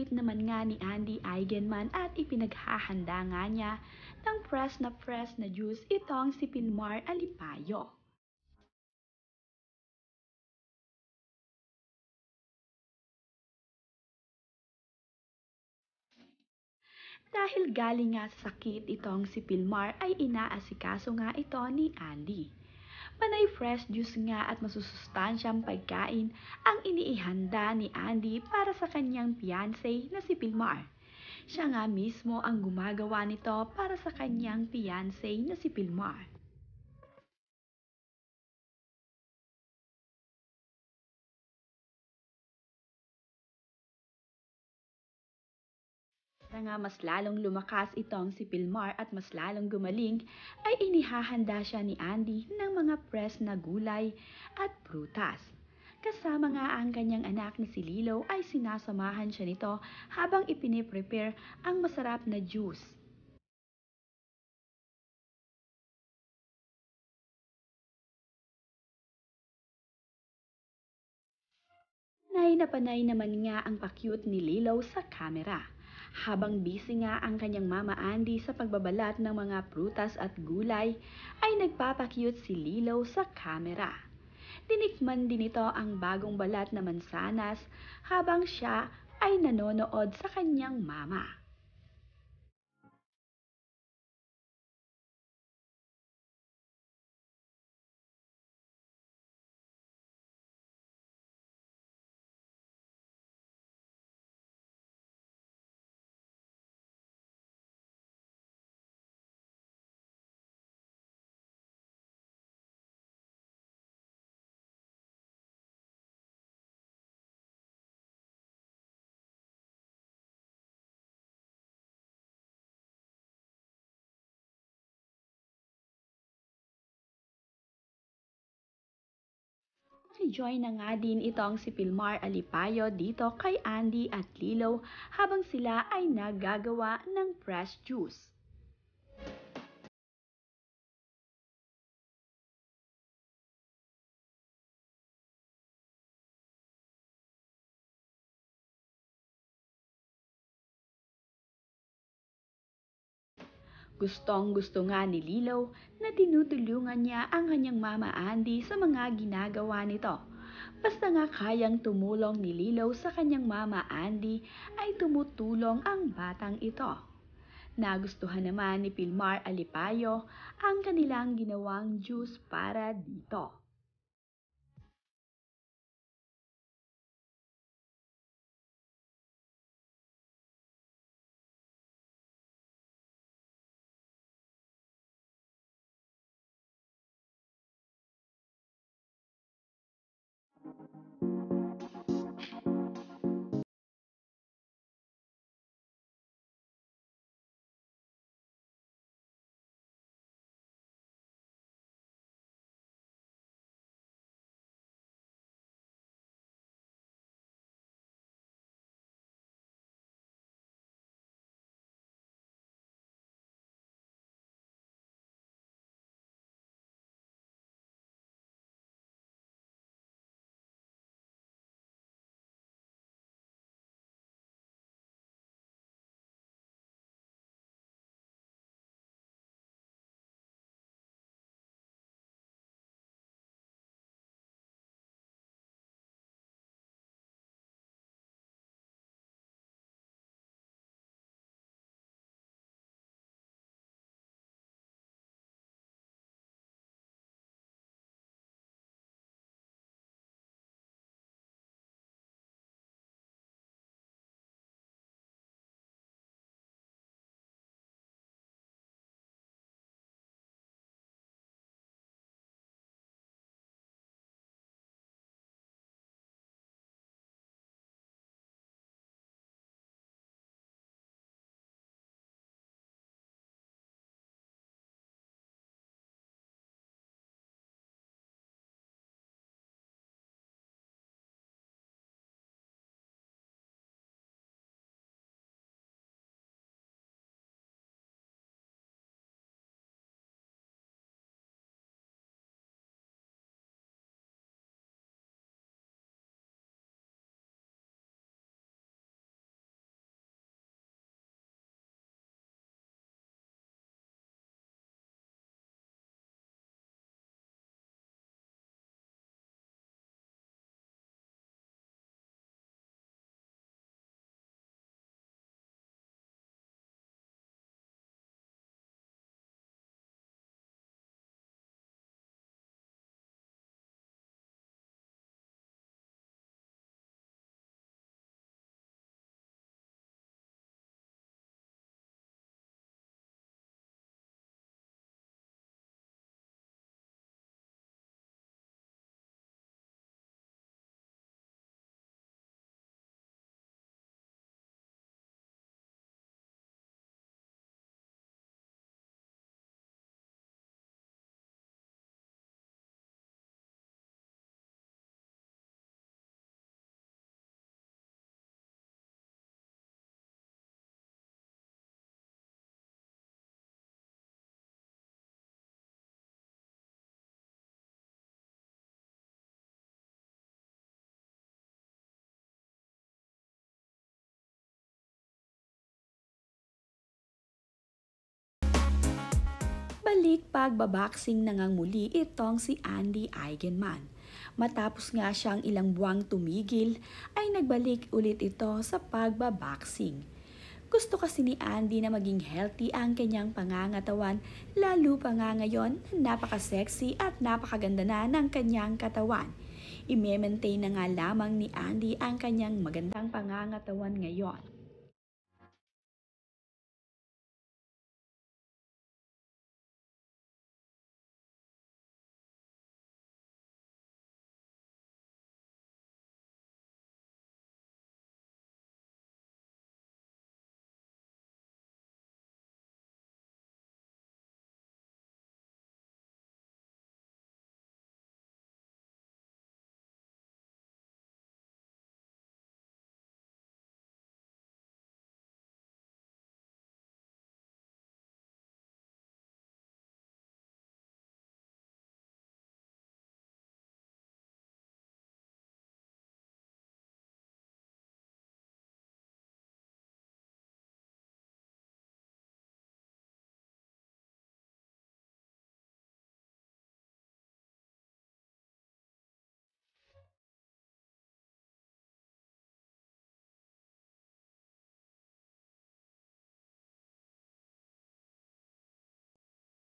tweet naman nga ni Andy Eigenman at ipinaghahanda nga niya ng press na press na juice itong si Pilmar Alipayo. Dahil galing nga sa sakit itong si Pilmar ay inaasikaso nga ito ni Andy. Panay fresh juice nga at masusustansyang pagkain ang iniihanda ni Andy para sa kanyang fiancé na si Pilmar. Siya nga mismo ang gumagawa nito para sa kanyang fiancé na si Pilmar. nga mas lalong lumakas itong si Pilmar at mas lalong gumaling, ay inihahanda siya ni Andy ng mga press na gulay at prutas. Kasama nga ang kanyang anak na si Lilo ay sinasamahan siya nito habang ipiniprepare ang masarap na juice. Panay na naman nga ang pakyut ni Lilo sa kamera. Habang busy nga ang kanyang mama Andy sa pagbabalat ng mga prutas at gulay, ay nagpapakyut si Lilo sa kamera. Tinikman din ito ang bagong balat na mansanas habang siya ay nanonood sa kanyang mama. Naka-join na nga din itong si Pilmar Alipayo dito kay Andy at Lilo habang sila ay naggagawa ng fresh juice. Gustong gusto nga ni Lilo na tinutulungan niya ang kanyang mama Andy sa mga ginagawa nito. Basta nga kayang tumulong ni Lilo sa kanyang mama Andy ay tumutulong ang batang ito. Nagustuhan naman ni Pilmar Alipayo ang kanilang ginawang juice para dito. Nagbalik pagbabaksing na ngang muli itong si Andy Eigenman. Matapos nga siyang ilang buwang tumigil, ay nagbalik ulit ito sa pagbabaksing. Gusto kasi ni Andy na maging healthy ang kanyang pangangatawan, lalo pa nga ngayon, napaka-sexy at napakaganda na ng kanyang katawan. I-maintain na nga lamang ni Andy ang kanyang magandang pangangatawan ngayon.